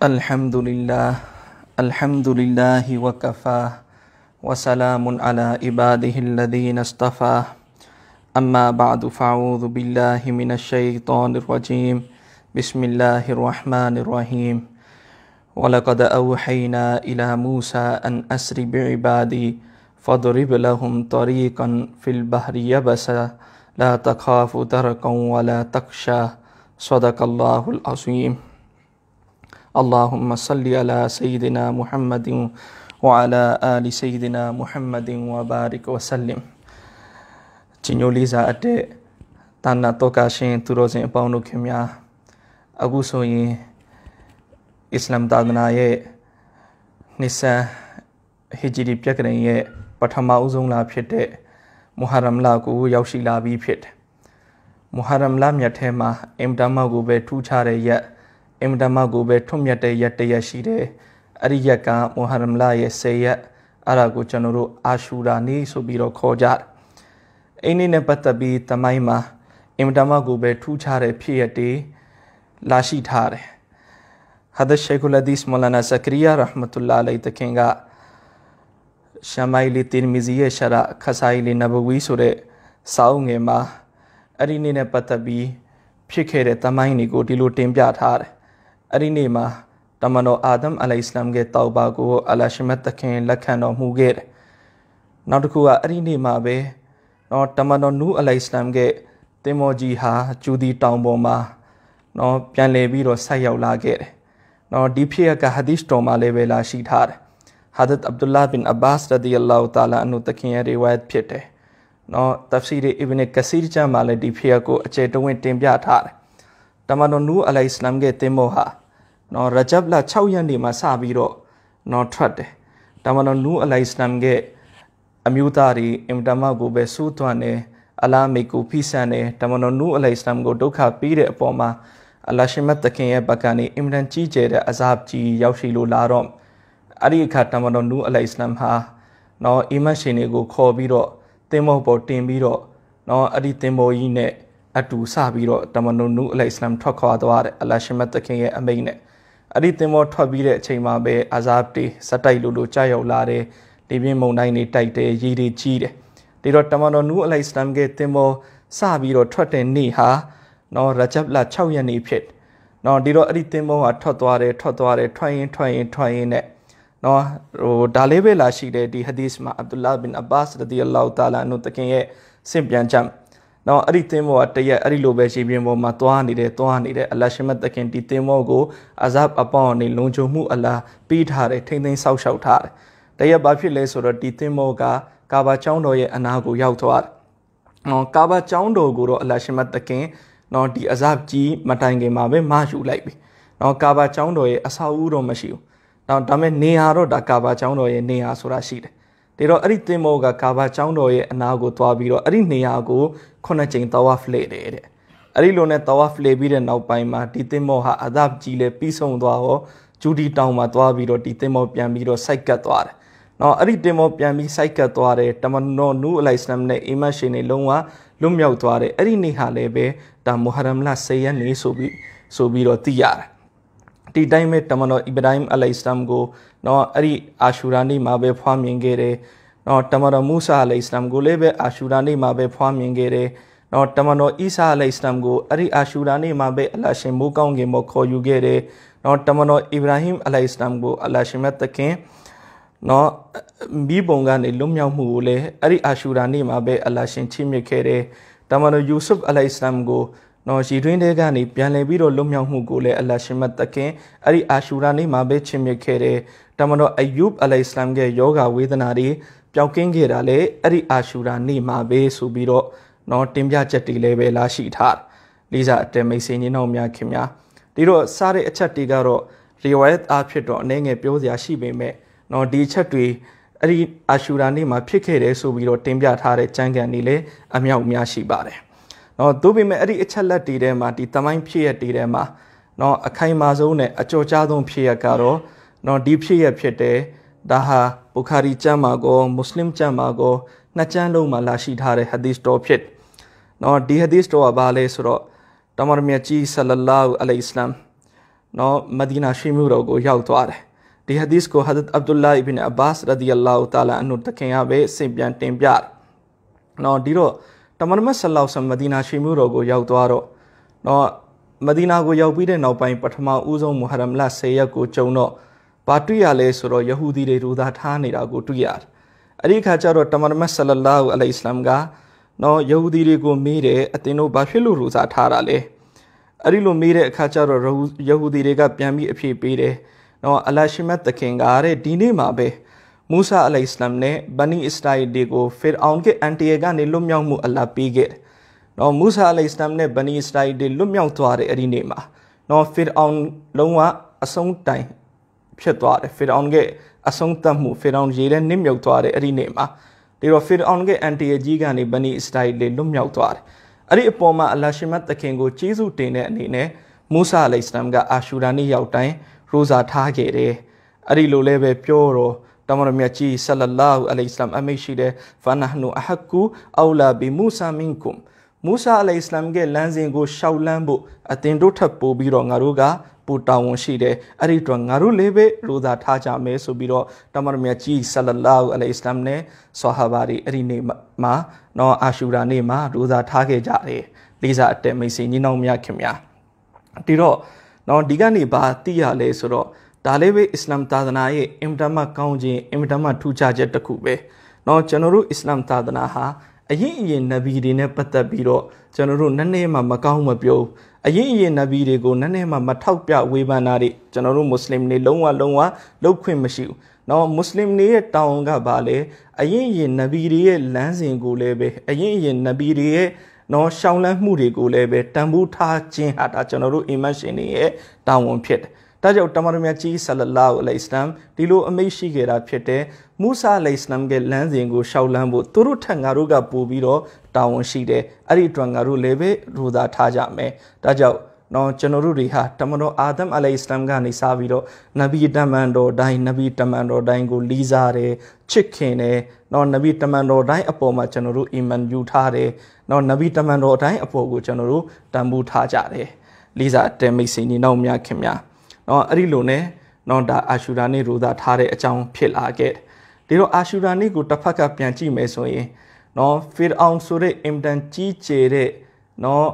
الحمد لله الحمد لله وكفى وسلام على عباده الذين اصطفى أما بعد فأعوذ بالله من الشيطان الرجيم بسم الله الرحمن الرحيم ولقد أوحينا إلى موسى أن أسر بعبادي فاضرب لهم طريقا في البحر يبسا لا تخاف دركا ولا تخشى صدق الله العظيم اللهم صل على سيدنا محمد وعلى آل سيدنا محمد وبارك وسلم ချင်းညိုလေးစားအပ်တဲ့တာနာတော်ကာရှင်သူတော်စင် အပေါင်းတို့ခင်များအခုဆိုရင်အစ္စလမ်သာသနာရဲ့နိဆန်ဟီဂျီရီပြက္ခရင်ရဲ့ပထမအဦးဆုံးလဖြစ်တဲ့မူဟာရမ်လကိုရောက်ရှိလာပြီးဖြစ်တယ်မူဟာရမ်လမြတ်ထဲမှာအင်တမ်မောက်ကိုပဲထူးခြားတဲ့ရက်အင်မတန်မှကိုပဲထွတ်မြတ်တဲ့ရက်တရက်ရှိတယ်အဲ့ဒီရက်ကမူဟာရမ်လရဲ့10ရက်အဲ့ဒါကိုကျွန်တော်တို့အာရှူရာနေ့ဆိုပြီးတော့ခေါ်ကြတယ်အဲ့ဒီနဲ့ပတ်သက်ပြီးတမိုင်းမှာအင်မတန်မှကိုပဲထူးခြားတဲ့ဖြစ်ရက်တွေလာရှိထားတယ်ဟာဒရှိခုလဒီစ်မလနာဇကရီယာရဟမတူလာလိုင်တခင်ကရှမိုင်လီတင်မီဇီရဲ့ရှရာခဆိုင်လီနဘဝီဆိုတဲ့စာအုပ်ငယ်မှာအဲ့ဒီနေ့နဲ့ပတ်သက်ပြီးဖြစ်ခဲ့တဲ့တမိုင်းတွေကိုဒီလိုတင်ပြထားတယ်အဲ့ဒီနေ့မှာတမန်တော်အာဒမ်အလိုင်စလမ်ရဲ့တောက်ပါကို အလရှမတ်သခင်လက်ခံတော်မူခဲ့တယ်။နောက်တစ်ခုကအဲ့ဒီနေ့မှာပဲနော်တမန်တော်နူးအလိုင်စလမ်ရဲ့တင်မော်ကြီးဟာဂျူဒီတောင်ပေါ်မှာနော်ပြန်လည်ပြီးတော့ဆက်ရောက်လာခဲ့တယ်။နော်ဒီဖြစ်ရကဟာဒီစ်တော်မှာလည်းပဲလာရှိထားတယ်။ Hazrat Abdullah bin Abbas radiyallahu ta'ala anhu သခင်ရဲ့ riwayat ဖြစ်တယ်။နော် tafsir ibn kasir ကျမ်းမှာလည်းဒီဖြစ်ရကိုအကျယ်တဝင့်တင်ပြထားတယ်။တမန်တော်နူးအလိုင်စလမ်ရဲ့တင်မော်ဟာနော်ရဂျပ်လ6ရက်နေ့မှာစပြီးတော့နော်ထွက်တယ်ဒါမှတော့နူးအလိုက်စလမ်ကအမျိုးသားတွေအင်တမကိုပဲစိုးသွမ်းတယ်အလာမေကိုဖိဆန်တယ်ဒါမှတော့နူးအလိုက်စလမ်ကိုဒုက္ခပေးတဲ့အပေါ်မှာအလရှိမတ်တခင်ရဲ့ဘက်ကနေအင်မရန်ကြီးကျယ်တဲ့အဇာဘကြီးရောက်ရှိလို့လာတော့အဲ့ဒီအခါတမန်တော်နူးအလိုင်စလမ်ဟာနော်အီမန်ရှင်တွေကိုခေါ်ပြီးတော့တင်မောပေါ်တင်ပြီးတော့နော်အဲ့ဒီတင်မောကြီးနဲ့အတူစပြီးတော့တမန်တော်နူးအလိုင်စလမ်ထွက်ခွာသွားတဲ့အလရှိမတ်တခင်ရဲ့အမိန့်နဲ့အဲ့ဒီတင်မောထွက်ပြီးတဲ့အချိန်မှာပဲအာဇာတေစက်တိုက်လိုလိုကြာရောက်လာတယ်လေပြင်းမုန်တိုင်းတွေတိုက်တယ်ရေတွေကြီးတယ်ဒီတော့တမန်တော်နူးအလိုက်စလမ်ကတင်မောစပြီးတော့ထွက်တဲ့နေ့ဟာနော်ရဂျပ်လာ6ရက်နေ့ဖြစ် နော်ဒီတော့အဲ့ဒီတင်မောဟာထွက်သွားတယ်ထွက်သွားတယ်ထွက်ရင်ထွက်ရင်ထွက်ရင်နဲ့နော်ဟိုဒါလေးပဲလာရှိတယ်ဒီဟဒီသ်မှာအဗ်ဒူလာဘင်အဘတ်ရဒီအလ္လာဟူတာလာအနုတခင်ရဲ့စင်ပြန်ချက်နော်အဲ့ဒီသင်္ဘောကတရက်အဲ့ဒီလိုပဲရှေ့ပြင်ပေါ်မှာသွားနေတယ်သွားနေတယ်အလရှမတ်သခင်ဒီသင်္ဘောကိုအဇပ်အပေါင်းအနေလုံခြုံမှုအလားပြီးထားတယ်ထိမ့်သိမ်းဆောက်ရှောက်ထားတယ်တရက်ဘာဖြစ်လဲဆိုတော့ဒီသင်္ဘောကကာဘာကျောင်းတော်ရဲ့အနာကိုရောက်သွားတယ်နော်ကာဘာကျောင်းတော်ကိုတော့အလရှမတ်သခင်နော်ဒီအဇပ်ကြီးမတိုင်ခင်မှာပဲမယူလိုက်ပြီနော်ကာဘာကျောင်းတော်ရဲ့အဆောက်အဦတော့မရှိဘူးနော်ဒါပေမဲ့နေရာတော့ဒါကာဘာကျောင်းတော်ရဲ့နေရာဆိုတာရှိတယ်ဒါတော့အဲ့ဒီတင်မောကကာဘာကျောင်းတော်ရဲ့အနာကိုသွားပြီးတော့အဲ့ဒီနေရာကိုခုနှစ်ကြိမ်တာဝါဖလေတယ်တဲ့အဲ့ဒီလိုနဲ့တာဝါဖလေပြီးတဲ့နောက်ပိုင်းမှာဒီတင်မောဟာအဒပ်ကြီးလဲပြီးဆုံးသွားရောဂျူဒီတောင်မှာသွားပြီးတော့ဒီတင်မောပြန်ပြီးတော့စိုက်ကတ်သွားတယ်နော်အဲ့ဒီတင်မောပြန်ပြီးစိုက်ကတ်သွားတယ်တမနောနူအလိုက်စလမ်နဲ့အီမတ်ရှင်တွေလုံးဝလွတ်မြောက်သွားတယ်အဲ့ဒီနေ့ဟာလည်းပဲဒါမူဟာရမ်လ10ရက်နေ့ဆိုပြီးဆိုပြီးတော့သိရတယ်ဒီတိုင်းပဲတမန်တော်အစ္စလာမ်အလိုင်စလမ်ကိုနော်အဲ့ဒီအာရှူရာနေ့မှာပဲဖွားမြင်ခဲ့တယ်နော်တမန်တော်မူဆာအလိုင်စလမ်ကိုလည်းပဲအာရှူရာနေ့မှာပဲဖွားမြင်ခဲ့တယ်နော်တမန်တော်အီဆာအလိုင်စလမ်ကိုအဲ့ဒီအာရှူရာနေ့မှာပဲအလရှင်မိုးကောင်းကင်ပေါ်ခေါ်ယူခဲ့တယ်နော်တမန်တော်အီဗရာဟိမ်အလိုင်စလမ်ကိုအလရှင်မတ်တခင်နော်မိဘုံကနေလွတ်မြောက်မှုကိုလည်းအဲ့ဒီအာရှူရာနေ့မှာပဲအလရှင်ချီးမြှင့်ခဲ့တယ်တမန်တော်ယူဆုဖ်အလိုင်စလမ်ကိုနော်ရည်တွင်းတဲကနေပြန်လည်ပြီးတော့လွတ်မြောက်မှုကိုလည်းအလရှင်မတ်တခင်အဲ့ဒီအာရှူရာနေ့မှာပဲချီးမြှင့်ခဲ့တယ်တမန်တော်အယူဘ်အလိုင်စလမ်ရဲ့ယောဂဝေဒနာတွေပျောက်ကင်းခဲ့တာလေအဲ့ဒီအာရှူရာနေ့မှာပဲဆိုပြီးတော့နော်တင်ပြချက်တွေလည်းပဲလာရှိထားလေးစားအတမိတ်စင်ကြီးနောက်များခင်များဒီတော့စားတဲ့အချက်တွေကတော့ riwayat အဖြစ်တော့အနေငယ်ပြောစရာရှိပေမဲ့နော်ဒီချက်တွေအဲ့ဒီအာရှူရာနေ့မှာဖြစ်ခဲ့တယ်ဆိုပြီးတော့တင်ပြထားတဲ့ကြံကန်တွေလည်းအမြောက်များရှိပါတယ်နော်သို့ပေမဲ့အဲ့ဒီအချက်လက်တွေထဲမှာဒီတမိုင်းဖြစ်ရတဲ့ထဲမှာနော်အခိုင်အမာဆုံးနဲ့အကျော်ကြားဆုံးဖြစ်ရကတော့နော်ဒီဖြစ်ရဖြစ်တယ်ဒါဟာဘူခါရီကျမ်းမှာကောမွတ်စလင်ကျမ်းမှာကောနှစ်ကျမ်းလုံးမှာလာရှိထားတဲ့ဟာဒီစ်တော်ဖြစ်နော်ဒီဟာဒီစ်တော်ကဘာလဲဆိုတော့တမန်မြတ်ကြီးဆလလာဟူအလိုင်စလမ်နော်မဒီနာရှိမြို့တော်ကို ရောက်သွားတယ်ဒီဟာဒီစ်ကိုဟာဒတ်အဗ်ဒူလာအီဘင်အဘာ့စ်ရဒီအလာဟူတာလာအန်နုတခင်ရပဲစင်ပြန်တင်ပြတယ်နော်ဒီတော့တမန်မြတ်ဆလလောက်ဆမ်မဒီနာရှိမြို့တော်ကိုရောက်သွားတော့နော်မဒီနာကိုရောက်ပြီးတဲ့နောက်ပိုင်းပထမဦးဆုံးမူဟာရမ်လ10ရက်ကိုကျုံတော့ဘာတွေ့ရလဲဆိုတော့ယဟူဒီတွေဒူသာထားနေတာကိုတွေ့ရတယ်။အဲ့ဒီခါကျတော့တမန်တော်မဆလလာဟူအလိုင်စလမ်ကနော်ယဟူဒီတွေကို မေးတယ်အသင်တို့ဘာဖြစ်လို့ဒူသာထားတာလဲ။အဲ့ဒီလိုမေးတဲ့အခါကျတော့ယဟူဒီတွေကပြန်ပြီးအဖြေပေးတယ်။နော်အလရှိမတ်သခင်ကတဲ့ဒီနေ့မှာပဲမူဆာအလိုင်စလမ်နဲ့ဘနီအစ္စရာအိလတွေကိုဖီရအောင်ကအန်တီယာကနေလွတ်မြောက်မှုအလ္လာဟ်ပေးခဲ့တယ်။နော်မူဆာအလိုင်စလမ်နဲ့ဘနီအစ္စရာအိလတွေလွတ်မြောက်သွားတဲ့အဲ့ဒီနေ့မှာ နော်ဖီရအောင်လုံးဝအဆုံးတိုင်ဖြစ်သွားတယ်ဖေရောင်ရဲ့အဆုံးသတ်မှုဖေရောင်ရေထဲနစ်မြုပ်သွားတယ်အဲ့ဒီနေ့မှာဒီတော့ဖေရောင်ရဲ့အန်တီအကြီးကနေဘနီအစ္စတိုင်လေလွတ်မြောက်သွားတယ်အဲ့ဒီအပေါ်မှာအလရှမတ်သခင်ကိုကျေးဇူးတင်တဲ့အနေနဲ့မူဆာအလိစလမ်ကအာရှူရာနေ့ရောက်တိုင်းရိုဇာထားခဲ့တယ်အဲ့ဒီလိုလည်းပဲပြောတော့တမန်တော်မြတ်ကြီးဆလလာဟူအလိုင်စလမ်အမိတ်ရှိတဲ့ဖနဟနူအဟကူအောလာဘီမူဆာမင်ကွမ်မူဆာအလိုင်စလမ်ရဲ့လမ်းစဉ်ကိုရှောက်လန်းဖို့အသင်တို့ထပ်ပို့ပြီးတော့ငါတို့ကပူတာဝန်ရှိတယ်အဲ့ဒီတော့ငါတို့လေးပဲရိုသာထားကြမယ်ဆိုပြီးတော့တမန်တော်မြတ်ကြီးဆလလာဟူအလိုင်စလမ်နဲ့ဆဟာဘာတွေအဲ့ဒီနေ့မှာ နော်အာရှူရာနေ့မှာရိုသာထားခဲ့ကြတယ်လေးစားအတက်မိတ်ဆွေညီနောင်များခင်ဗျာဒီတော့နော်ဒီကနေ့ဘာသိရလဲဆိုတော့ဒါလေးပဲအစ္စလာမ်သာသနာရဲ့အင်တာမကောင်းခြင်းအင်တာမထူးခြားချက်တစ်ခုပဲနော်ကျွန်တော်တို့အစ္စလာမ်သာသနာဟာအရင်အရင်နဗီတွေနဲ့ပတ်သက်ပြီးတော့ကျွန်တော်တို့နည်းနည်းမှမကောင်းမပြောအရင်အရင်နဗီတွေကိုနည်းနည်းမှမထောက်ပြဝေဖန်တာတွေကျွန်တော်တို့မွတ်စလင်တွေလုံးဝလုံးဝလောက်ခွင့်မရှိဘူး။နော်မွတ်စလင်တွေရဲ့တောင်းကပါလေအရင်အရင်နဗီတွေရဲ့လမ်းစဉ်ကိုလည်းပဲအရင်အရင်နဗီတွေရဲ့နော်ရှောင်းလန်းမှုတွေကိုလည်းပဲတန်ဖိုးထားခြင်းဟာဒါကျွန်တော်တို့အီမန်ရှင်တွေရဲ့တာဝန်ဖြစ်တယ်။ဒါကြောင့်တမန်တော်မြတ်ကြီးဆလလာအလိုင်စလမ်ဒီလိုအမိန့်ရှိခဲ့တာဖြစ်တဲ့မူဆာအလိုင်စလမ်ရဲ့လမ်းစဉ်ကိုရှောက်လန်းဖို့သူတို့ထက်ငါတို့ကပို့ပြီးတော့တာဝန်ရှိတယ်အဲ့ဒီအတွက်ငါတို့လည်းပဲရိုးသားထားကြမယ်ဒါကြောင့်နော်ကျွန်တော်တို့တွေဟာတမန်တော်အာဒမ်အလိုင်စလမ်ကနေစပြီးတော့နဗီတမန်တော်တိုင်းနဗီတမန်တော်တိုင်းကိုလီးစားတယ်ချစ်ခင်တယ်နော်နဗီတမန်တော်တိုင်းအပေါ်မှာကျွန်တော်တို့အီမန်ယူထားတယ်နော်နဗီတမန်တော်တိုင်းအပေါ်ကိုကျွန်တော်တို့တန်ဖိုးထားကြတယ်လီးစားတယ်မိတ်ဆွေညီနောက်များခင်များနော်အဲ့ဒီလိုနဲ့နော်ဒါအာရှူရာနေ့ရိုသာထားတဲ့အကြောင်းဖြစ်လာခဲ့ဒီတော့အာရှူရာနေ့ကိုတစ်ဖက်ကပြန်ကြည့်မယ်ဆိုရင်နော်ဖီရအောင်ဆိုတဲ့အင်တန်ကြီးကျယ်တဲ့နော်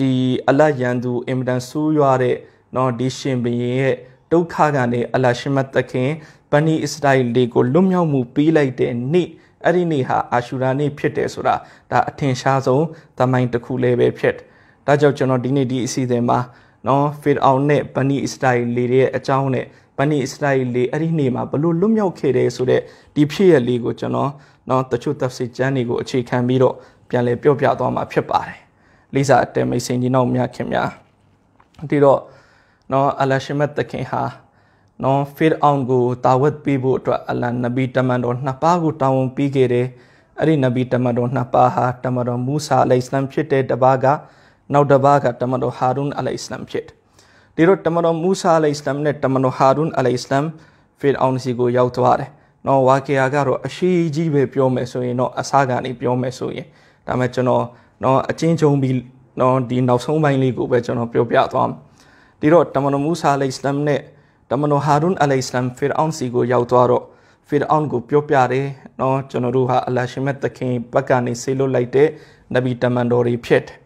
ဒီအလတ်ရန်သူအင်တန်ဆူးရွားတဲ့နော်ဒီရှင်ဘုရင်ရဲ့ဒုက္ခကနေအလရှမတ်သခင်ဗန်နီအစ္စရိုင်လေကိုလွတ်မြောက်မှုပေးလိုက်တဲ့နေ့အဲ့ဒီနေ့ဟာအာရှူရာနေ့ဖြစ်တယ်ဆိုတာဒါအထင်ရှားဆုံးသမိုင်းတစ်ခုလည်းပဲဖြစ်ဒါကြောင့်ကျွန်တော်ဒီနေ့ဒီအစီအစဉ်မှာနော်ဖီရအောင်နဲ့ပနီအစ္စတိုင်းလေတွေရဲ့အကြောင်းနဲ့ပနီအစ္စတိုင်းလေအဲ့ဒီနေမှာဘလို့လွတ်မြောက်ခဲ့တယ်ဆိုတော့ဒီဖြစ်ရလေးကိုကျွန်တော်နော်တချို့တပ်စစ်ကျမ်းတွေကိုအခြေခံပြီးတော့ပြန်လည်ပြောပြသွားမှာဖြစ်ပါတယ်လိစာအတဲမိတ်ဆင်ကြီးနောက်များခင်များဒီတော့နော်အလရှမတ်တခင်ဟာနော်ဖီရအောင်ကိုတာဝတ်ပေးဖို့အတွက်အလန်နဗီတမန်တော်နှစ်ပါးကိုတာဝန်ပေးခဲ့တယ်အဲ့ဒီနဗီတမန်တော်နှစ်ပါးဟာတမန်တော်မူဆာအလိုင်စလမ်ဖြစ်တဲ့တပါးကနောက်တစ်ပါးကတမန်တော်ဟာရုန်အလိုင်စလမ်ဖြစ်တယ်ဒီတော့တမန်တော်မူဆာအလိုင်စလမ်နဲ့တမန်တော်ဟာရုန်အလိုင်စလမ်ဖေအောင်စီကိုရောက်သွားတယ်နော်ဝါကီယာကတော့အရှိကြီးပဲပြောမယ်ဆိုရင်တော့အစကနေပြောမယ်ဆိုရင်ဒါမဲ့ကျွန်တော်နော်အချင်းချင်းပြီးနော်ဒီနောက်ဆုံးပိုင်းလေးကိုပဲကျွန်တော်ပြောပြသွားမယ်ဒီတော့တမန်တော်မူဆာအလိုင်စလမ်နဲ့တမန်တော်ဟာရုန်အလိုင်စလမ်ဖေအောင်စီကိုရောက်သွားတော့ဖေအောင်ကိုပြောပြတယ်နော်ကျွန်တော်တို့ဟာအလ္လာရှင်မြတ်သခင်ဘက်ကနေဆေးလွတ်လိုက်တဲ့နဗီတမန်တော်တွေဖြစ်တယ်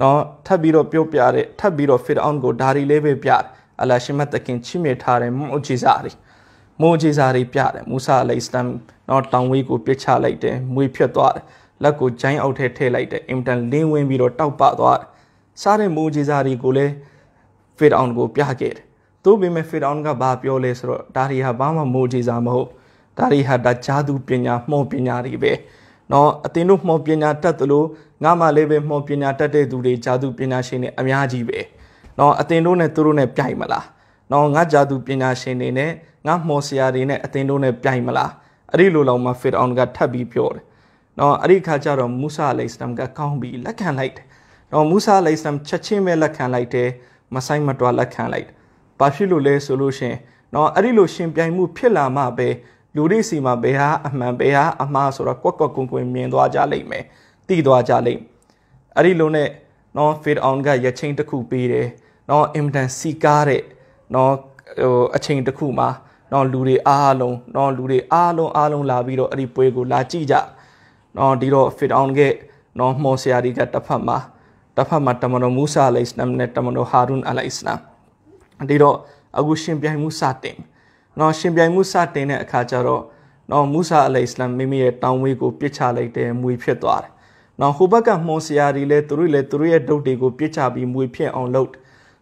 နော်ထပ်ပြီးတော့ပြောပြတဲ့ထပ်ပြီးတော့ဖီရအောင်ကိုဒါတွေလေးပဲပြတယ်အလရှိမတ်တခင်ချီးမြှင့်ထားတဲ့မွန်ဂျီဇာတွေမွန်ဂျီဇာတွေပြတယ်မူဆာအလိုင်စလမ်နော်တောင်ဝေးကိုပြစ်ချလိုက်တယ်မွေဖြတ်သွားတယ်လက်ကိုဂျိုင်းအောက်ထဲထည့်လိုက်တယ်အင်တန်လင်းဝင်ပြီးတော့တောက်ပသွားတယ်စားတဲ့မွန်ဂျီဇာတွေကိုလည်းဖီရအောင်ကိုပြခဲ့တယ်သို့ပေမဲ့ဖီရအောင်ကဘာပြောလဲဆိုတော့ဒါတွေဟာဘာမှမွန်ဂျီဇာမဟုတ်ဒါတွေဟာဒါဂျာသူပညာမှုံပညာတွေပဲနော်အတင်းတို့မှုံပညာတတ်သလိုငါမှလေးပဲမှော်ပညာတတ်တဲ့သူတွေဂျာသူပညာရှင်တွေအများကြီးပဲနော်အတင်တို့နဲ့သူတို့နဲ့ပြိုင်မလားနော်ငါဂျာသူပညာရှင်တွေနဲ့ငါမှော်ဆရာတွေနဲ့အတင်တို့နဲ့ပြိုင်မလားအဲ့ဒီလိုလောက်မှဖီရအောင်ကထပ်ပြီးပြောတယ်နော်အဲ့ဒီခါကျတော့မူဆာအလိုင်စလမ်ကကောင်းပြီးလက်ခံလိုက်တယ်နော်မူဆာအလိုင်စလမ်ချက်ချင်းပဲလက်ခံလိုက်တယ်မဆိုင်မတွာလက်ခံလိုက်တယ်ဘာဖြစ်လို့လဲဆိုလို့ရှင်နော်အဲ့ဒီလိုရှင်ပြိုင်မှုဖြစ်လာမှပဲလူတွေစီမှာဘယ်ဟာအမှန်ဘယ်ဟာအမှားဆိုတော့ကွက်ကွက်ကွင်ကွင်မြင်သွားကြလိမ့်မယ်တိသွားကြလိမ့်အဲ့ဒီလိုနဲ့နော် fade on ကရချင်းတစ်ခုပေးတယ်နော် imdan စီကားတဲ့နော်ဟိုအချိန်တစ်ခုမှာ နော်လူတွေအားလုံးနော်လူတွေအားလုံးအားလုံးလာပြီးတော့အဲ့ဒီပွဲကိုလာကြည့်ကြနော်ဒီတော့ fit on ကနော်မော်ဆရာကြီးကတစ်ဖက်မှာတစ်ဖက်မှာတမန်တော်မူဆာအလိုင်စလမ်နဲ့တမန်တော်ဟာရွန်အလိုင်စလမ်ဒီတော့အခုရှင်ပြိုင်မှုစတင်နော်ရှင်ပြိုင်မှုစတင်တဲ့အခါကျတော့နော်မူဆာအလိုင်စလမ်မိမိရဲ့တောင်းဝေးကိုပြစ်ချလိုက်တယ်မွေဖြစ်သွားတယ်နော်ဟိုဘက်ကမှုံဆရာတွေလည်းသူတို့လည်းသူတို့ရဲ့ဒုတ်တွေကို ပြစ်ချပြီးမွေဖြင့်အောင်လုပ်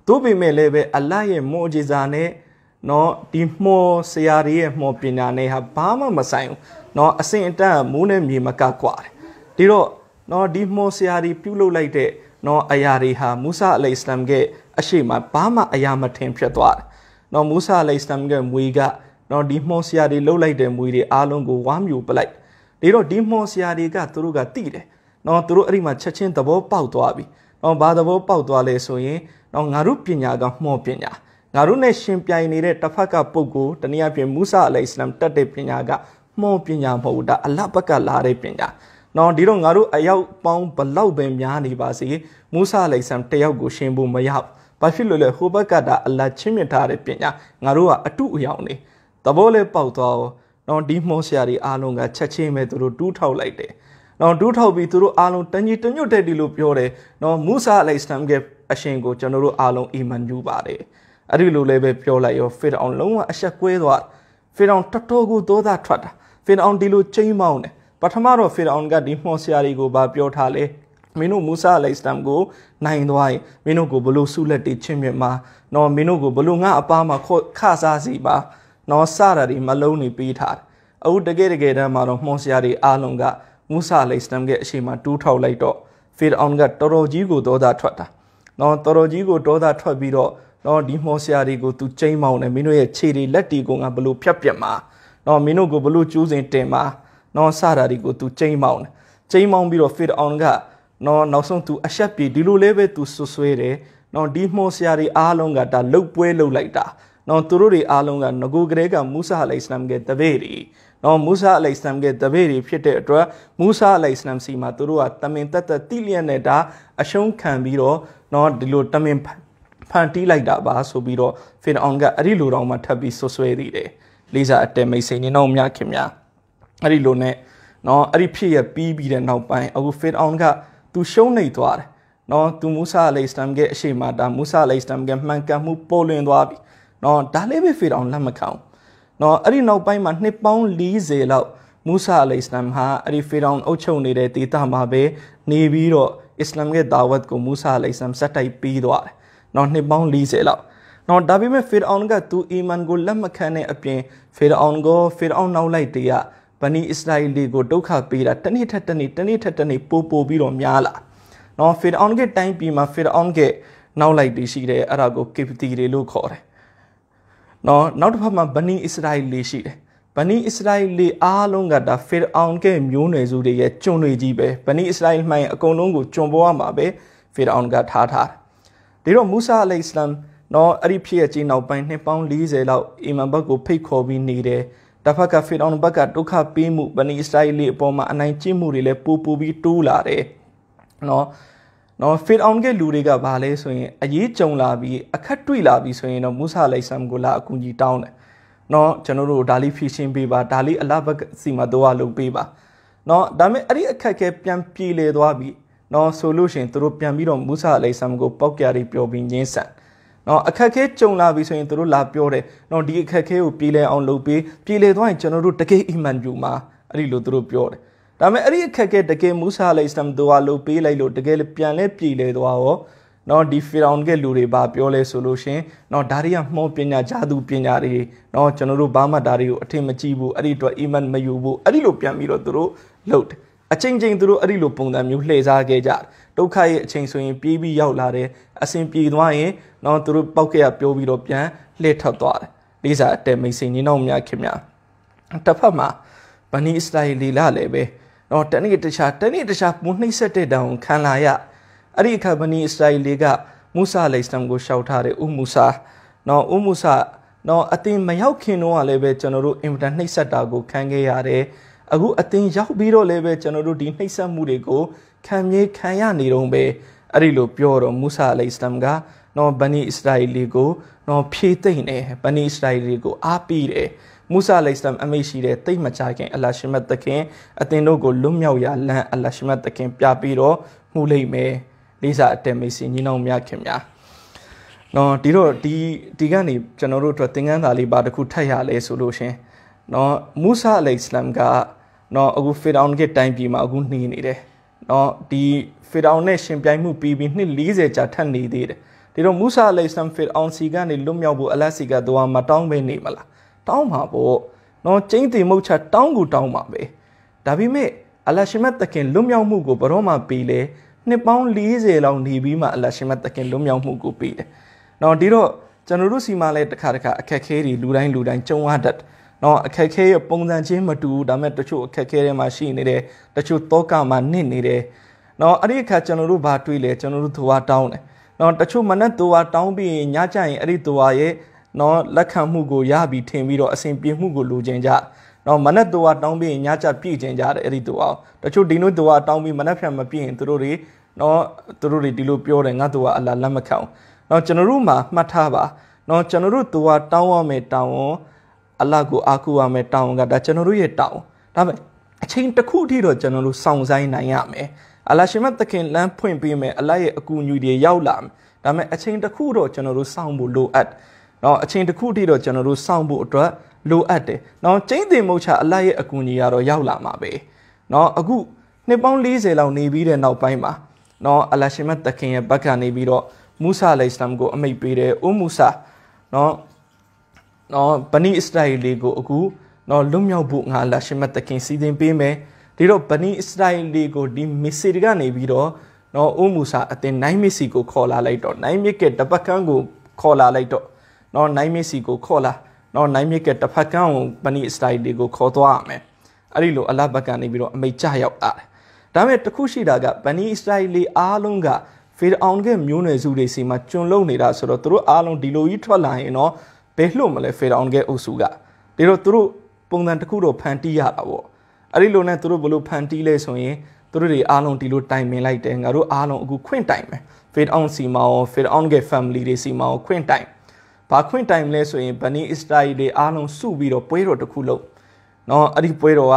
သို့ပေမဲ့လည်းပဲအလရဲ့မွန်အကြီးစာနဲ့နော်ဒီမှုံဆရာတွေရဲ့မှုံပညာနဲ့ဟာဘာမှမဆိုင်ဘူးနော်အစင်အတန့်မိုးနဲ့မြေမကကွာတယ်ဒါတော့နော်ဒီမှုံဆရာတွေပြုတ်လုလိုက်တဲ့နော်အရာတွေဟာမူဆာအလိုင်စလမ်ကအရှိမဘာမှအရာမထင်ဖြစ်သွားတယ်နော်မူဆာအလိုင်စလမ်ကမွေကနော်ဒီမှုံဆရာတွေလှုပ်လိုက်တဲ့မွေတွေအားလုံးကိုဝမ်းမြူပလိုက်ဒါတော့ဒီမှုံဆရာတွေကသူတို့ကတိတယ်နော်သူတို့အဲ့ဒီမှာချက်ချင်းသဘောပေါက်သွားပြီနော်ဘာသဘောပေါက်သွားလဲဆိုရင်နော်ငါတို့ပညာကမှော်ပညာငါတို့နဲ့ရှင်ပြိုင်နေတဲ့တစ်ဖက်ကပုဂ္ဂိုလ်တနည်းအားဖြင့်မူဆာအလိုင်စလမ်တတ်တဲ့ပညာကမှော်ပညာမဟုတ်တာအလဘက်ကလာတဲ့ပညာနော်ဒီတော့ငါတို့အယောက်ပေါင်းဘလောက်ပဲများနေပါစေမူဆာအလိုင်စလမ်တယောက်ကိုရှင်ဖို့မရဘူးဘာဖြစ်လို့လဲဟိုဘက်ကတာအလချင်းမြတ်ထားတဲ့ပညာငါတို့ကအတုအယောင်နေသဘောလဲပေါက်သွားတော့နော်ဒီမှော်ဆရာတွေအားလုံးကချက်ချင်းပဲသူတို့တူးထောက်လိုက်တယ်နော်ဒူးထောက်ပြီးသူတို့အားလုံးတန်ကြီးတညွတ်တဲ့တီလို့ပြောတယ်နော်မူဆာအလိုင်စလမ်ကအရှင်ကိုကျွန်တော်တို့အားလုံးအီမန်ယူပါတယ်အဲ့ဒီလိုလည်းပဲပြောလိုက်ရောဖေတောင်လုံးဝအဆက်ကွဲသွားဖေတောင်တော်တော်ကိုသောသားထွက်တာဖေတောင်ဒီလိုချိန်မောင်းတယ်ပထမတော့ဖေတောင်ကဒီမှော်ဆရာတွေကိုဗာပြောထားလဲမင်းတို့မူဆာအလိုင်စလမ်ကိုနိုင်သွားရင်မင်းတို့ကိုဘလို့ဆုလက်တီချင်းမြတ်မှာနော်မင်းတို့ကိုဘလို့ငါအပားမှာခစားစီပါနော်စတာဒီမလုံးနေပေးထားတယ်အခုတကယ်တကယ်တမ်းမှာတော့မှွန်ဆရာတွေအားလုံးကမူဆာအလိစလမ်ရဲ့အရှိမတူးထောက်လိုက်တော့ဖေရအောင်ကတော်တော်ကြီးကိုဒေါသထွက်တာနော် တော်တော်ကြီးကိုဒေါသထွက်ပြီးတော့နော်ဒီမော်ဆရာတွေကိုသူချိန်မောင်းတယ်မင်းတို့ရဲ့ခြေတွေလက်တွေကိုငါဘလို့ဖြတ်ပြက်မှာနော်မင်းတို့ကိုဘလို့ကျူးစင်တင်မှာနော်ဆရာတွေကိုသူချိန်မောင်းတယ်ချိန်မောင်းပြီးတော့ဖေရအောင်ကနော်နောက်ဆုံးသူအဆက်ပြေဒီလိုလဲပဲသူဆွဆွဲတယ်နော်ဒီမော်ဆရာတွေအားလုံးကဒါလှုပ်ပွဲလှုပ်လိုက်တာနော်သူတို့တွေအားလုံးကငကိုကလေးကမူဆာအလိုင်စလမ်ရဲ့တပည့်တွေနော်မူဆာအလိုင်စလမ်ရဲ့တပည့်တွေဖြစ်တဲ့အတွက်မူဆာအလိုင်စလမ်စီမှာသူတို့ကတမင်တက်တက်တိလျက်နဲ့ဒါအရှုံးခံပြီးတော့နော်ဒီလိုတမင်ဖန်တီးလိုက်တာပါဆိုပြီးတော့ဖီရအောင်ကအဲ့ဒီလိုတော့မှထပ်ပြီးဆွဆွဲသေးတယ်လေးစားအတဲမိတ်ဆိုင်နေတော့မြခင်များအဲ့ဒီလိုနဲ့နော်အဲ့ဒီဖြစ်ရပြီးပြီးတဲ့နောက်ပိုင်းအခုဖီရအောင်ကသူရှုံးနေသွားတယ်နော်သူမူဆာအလိုင်စလမ်ရဲ့အရှိမဒါမူဆာအလိုင်စလမ်ကမှန်ကန်မှုပေါ်လွင်သွားပြီနော်ဒါလေးပဲဖီရအောင်လက်မခံဘူးနော်အဲ့ဒီနောက်ပိုင်းမှာနှစ်ပေါင်း40လောက်မူဆာအလัยစလမ်ဟာအဲ့ဒီဖီရောင်အုပ်ချုပ်နေတဲ့ဒေသမှာပဲနေပြီးတော့အစ္စလာမ်ရဲ့ဒါဝတ်ကိုမူဆာအလัยစလမ်ဆက်တိုက်ပြီးသွားတယ်နော်နှစ်ပေါင်း40လောက်နော်ဒါပေမဲ့ဖီရောင်ကသူအီမန်ကိုလက်မခံတဲ့အပြင်ဖီရောင်ကိုဖီရောင်နောက်လိုက်တည်းကဗနီအစ္စရာအီလီကိုဒုက္ခပေးတာတနေ့ထက်တနေ့တနေ့ထက်တနေ့ပိုပိုပြီးတော့များလာနော်ဖီရောင်ကတိုင်းပြည်မှာဖီရောင်ကနောက်လိုက်တည်းရှိတယ်အဲ့ဒါကိုကိပတီတွေလို့ခေါ်တယ်နော်နောက်တစ်ဖက်မှာဘနီအစ္စရာအီလေးရှိတယ်ဘနီအစ္စရာအီလေးအားလုံးကဒါဖီရအောင်ကဲမျိုးနွယ်စုတွေရဲ့ကျွန်းတွေကြီးပဲဘနီအစ္စရာအီမှန်အကုန်လုံးကိုကျွန်းပေါ်ရမှာပဲဖီရအောင်ကထားထားတယ်ဒါတော့မူဆာအလိုင်စလမ်နော်အဲ့ဒီဖြစ်ရဲ့ကြီးနောက်ပိုင်းနှစ်ပေါင်း40လောက်အီမန်ဘက်ကိုဖိတ်ခေါ်ပြီးနေတယ်တဖက်ကဖီရအောင်ဘက်ကဒုက္ခပေးမှုဘနီအစ္စရာအီလေးအပေါ်မှာအနိုင်ကျင့်မှုတွေလည်းပိုပိုပြီးတိုးလာတယ်နော်နော်ဖေတောင်ကလူတွေကဘာလဲဆိုရင်အရေးကြုံလာပြီးအခက်တွေ့လာပြီးဆိုရင်တော့မူဆာလိုက်ဆမ်ကိုလာအကူအညီတောင်းတယ်နော်ကျွန်တော်တို့ဒါလေးဖြည့်ရှင်းပေးပါဒါလေးအလဘက်စီမှာတော့လုပ်ပေးပါနော်ဒါပေမဲ့အဲ့ဒီအခက်ခဲပြန်ပြေလေသွားပြီးနော်ဆိုလို့ရှိရင်သူတို့ပြန်ပြီးတော့မူဆာအလိဆမ်ကိုပောက်ကြရီပျော်ပြီးငင်းဆန်နော်အခက်ခဲကြုံလာပြီဆိုရင်သူတို့လာပြောတယ်နော်ဒီအခက်ခဲကိုပြေလည်အောင်လုပ်ပေးပြေလည်သွားရင်ကျွန်တော်တို့တကယ်အီမန်ယူမှာအဲ့ဒီလိုသူတို့ပြောတယ်ဒါပေမဲ့အဲ့ဒီအခက်အခဲတကယ်မူဆာအလိုင်စလမ်တို့ဟာလုတ်ပေးလိုက်လို့တကယ်ပြန်လဲပြည်လဲသွားရောနော်ဒီဖီရောင်ကလူတွေဘာပြောလဲဆိုလို့ရှင်နော်ဒါတွေကမှုံးပညာဂျာသူပညာတွေနော်ကျွန်တော်တို့ဘာမှဒါတွေကိုအထင်မကြီးဘူးအဲ့ဒီအတွက်အီမန်မယူဘူးအဲ့ဒီလိုပြန်ပြီးတော့သူတို့လှုပ်အချိန်ချင်းသူတို့အဲ့ဒီလိုပုံစံမျိုးလှည့်စားခဲ့ကြဒုက္ခရဲ့အချိန်ဆိုရင်ပြေးပြီးရောက်လာတယ်အစဉ်ပြေသွားရင်နော်သူတို့ပောက်ခဲ့ရပြိုးပြီးတော့ပြန်လှည့်ထွက်သွားတယ်လေးစားအတဲမိတ်စိန်နေနောက်များခင်များတစ်ဖက်မှာဗနီအစ္စရာအီလီလာလည်းပဲနော်တနေ့တခြားတနေ့တခြားမူနှိမ့်ဆက်တဲ့တောင်ခံလာရအဲ့ဒီအခါဘနီအစ္စရာအီလေးကမူဆာအလိုင်စလမ်ကိုရှောက်ထားတယ်ဥမူဆာနော်ဥမူဆာနော်အတင်မရောက်ခင်တော့လည်းပဲကျွန်တော်တို့အင်တာနှိမ့်ဆက်တာကိုခံခဲ့ရတယ်အခုအတင်ရောက်ပြီးတော့လည်းပဲကျွန်တော်တို့ဒီနှိမ့်ဆက်မှုတွေကိုခံမြဲခံရနေတော့ပဲအဲ့ဒီလိုပြောတော့မူဆာအလိုင်စလမ်ကနော်ဘနီအစ္စရာအီလီကိုနော်ဖြေသိမ့်တယ်ဘနီအစ္စရာအီလီကိုအားပေးတယ်မူဆာအလိုင်ဆလမ်အမိရှိတဲ့တိတ်မချခင်အလရှမတ်သခင်အသင်တို့ကိုလွတ်မြောက်ရာလမ်းအလရှမတ်သခင်ပြပြီးတော့မှုလိမ့်မယ်လေးစားအတ္တမိတ်ဆွေညီနောင်များခင်ဗျာနော်ဒီတော့ဒီဒီကနေကျွန်တော်တို့အတွက်သင်ခန်းစာလေးပါတစ်ခုထပ်ရလဲဆိုလို့ရှင်နော်မူဆာအလိုင်ဆလမ်ကနော်အခုဖီရောင်ကတိုင်းပြည်မှာအခုနှီးနေတယ်နော်ဒီဖီရောင်နဲ့ရှင်ပြိုင်မှုပြီးပြီးနှစ်40ကြာထပ်နေသေးတယ်ဒီတော့မူဆာအလိုင်ဆလမ်ဖီရောင်စီကနေလွတ်မြောက်ဖို့အလတ်စီကသွားမတောင်းပဲနေမလားတောင်းပါပေါ့နော်ကျင်းတင်မုတ်ချတောင်းကိုတောင်းပါပဲဒါပေမဲ့အလရှမတ်တခင်လွတ်မြောက်မှုကိုဘရောမှာပေးလေနှစ်ပေါင်း40လောက်နေပြီးမှအလရှမတ်တခင်လွတ်မြောက်မှုကိုပေးတယ်နော်ဒီတော့ကျွန်တော်တို့စီမှာလည်းတစ်ခါတစ်ခါအခက်ခဲတွေလူတိုင်းလူတိုင်းကြုံရတတ်နော်အခက်ခဲရဲ့ပုံစံချင်းမတူဒါပေမဲ့တချို့အခက်ခဲတွေမှာရှိနေတယ်တချို့တောကမှာနစ်နေတယ်နော်အဲ့ဒီအခါကျွန်တော်တို့ဘာတွေးလဲကျွန်တော်တို့သွားတောင်းတယ်နော်တချို့မနဲ့သွားတောင်းပြီးညကြရင်အဲ့ဒီသွားရဲ့နော်လက်ခံမှုကိုရပြီးထင်ပြီးတော့အစဉ်ပြေမှုကိုလိုချင်ကြနော်မနက်သူကတောင်းပြီးညချပြည့်ချင်ကြတယ်အဲ့ဒီသူအောင်တချို့ဒီနေ့သူကတောင်းပြီးမနက်ဖြန်မပြည့်ရင်သူတို့တွေနော်သူတို့တွေဒီလိုပြောတယ်ငါသူကအလားလက်မခံနော်ကျွန်တော်တို့မှာမှတ်ထားပါနော်ကျွန်တော်တို့သူကတောင်းရမယ်တောင်းဝန်အလကိုအားကိုးရမယ်တောင်းကဒါကျွန်တော်တို့ရဲ့တောင်းဒါပေမဲ့အချိန်တစ်ခုထိတော့ကျွန်တော်တို့စောင့်ဆိုင်နိုင်ရမယ်အလရှင်မသခင်လမ်းဖွင့်ပေးမယ်အလရဲ့အကူအညီတွေရောက်လာမယ်ဒါပေမဲ့အချိန်တစ်ခုတော့ကျွန်တော်တို့စောင့်ဖို့လိုအပ်တယ်เนาะအချိန်တစ်ခုအထိတော့ကျွန်တော်တို့စောင့်ဖို့အတွက်လိုအပ်တယ်เนาะကျင်းတင်မုတ်ချအလိုက်ရဲ့အကူအညီကတော့ရောက်လာမှာပဲเนาะအခုနှစ်ပေါင်း40လောက်နေပြီးတဲ့နောက်ပိုင်းမှာเนาะအလရှင်မတ်တခင်ရဲ့ဘက်ကနေပြီးတော့မူဆာအလိုင်စလမ်ကိုအမိတ်ပေးတယ်။အိုမူဆာเนาะเนาะဗနီအစ္စရာအီလီကိုအခုเนาะလွတ်မြောက်ဖို့ငါအလရှင်မတ်တခင်စီစဉ်ပေးမယ်။ဒီတော့ဗနီအစ္စရာအီလီကိုဒီမစ်စီကနေပြီးတော့เนาะအိုမူဆာအတင်နိုင်မစ်စီကိုခေါ်လာလိုက်တော့နိုင်မစ်ကတပတ်ကန်းကိုခေါ်လာလိုက်တော့နော်နိုင်မစ်စီကိုခေါ်လာနော်နိုင်မစ်ကတဖက်ကန်းကိုပနီအစတိုင်တွေကိုခေါ်သွားရမယ်အဲ့ဒီလိုအလဘက်ကနေပြီးတော့အမိတ်ကြရောက်လာတယ်ဒါပေမဲ့တခုရှိတာကပနီအစတိုင်လေးအားလုံးကဖေဒအောင်ကမျိုးနွယ်စုတွေစီမှာကျွံလုံနေတာဆိုတော့သူတို့အားလုံးဒီလိုကြီးထွက်လာရင်တော့ဘယ်လှုပ်မလဲဖေဒအောင်ကအုပ်စုကဒါတော့သူတို့ပုံစံတစ်ခုတော့ဖန်တီးရတာပေါ့အဲ့ဒီလိုနဲ့သူတို့ဘလို့ဖန်တီးလဲဆိုရင်သူတို့တွေအားလုံးဒီလိုတိုင်ပင်လိုက်တယ်ငါတို့အားလုံးအခုခွင့်တိုင်မယ် fade on စီမာရော fade on က family တွေစီမာရောခွင့်တိုင်ဘာခွင့်တိုင်မလဲဆိုရင်ဗနီအစ္စရာအီတွေအားလုံးစုပြီးတော့ပွဲတော်တစ်ခုလုပ်နော်အဲ့ဒီပွဲတော်က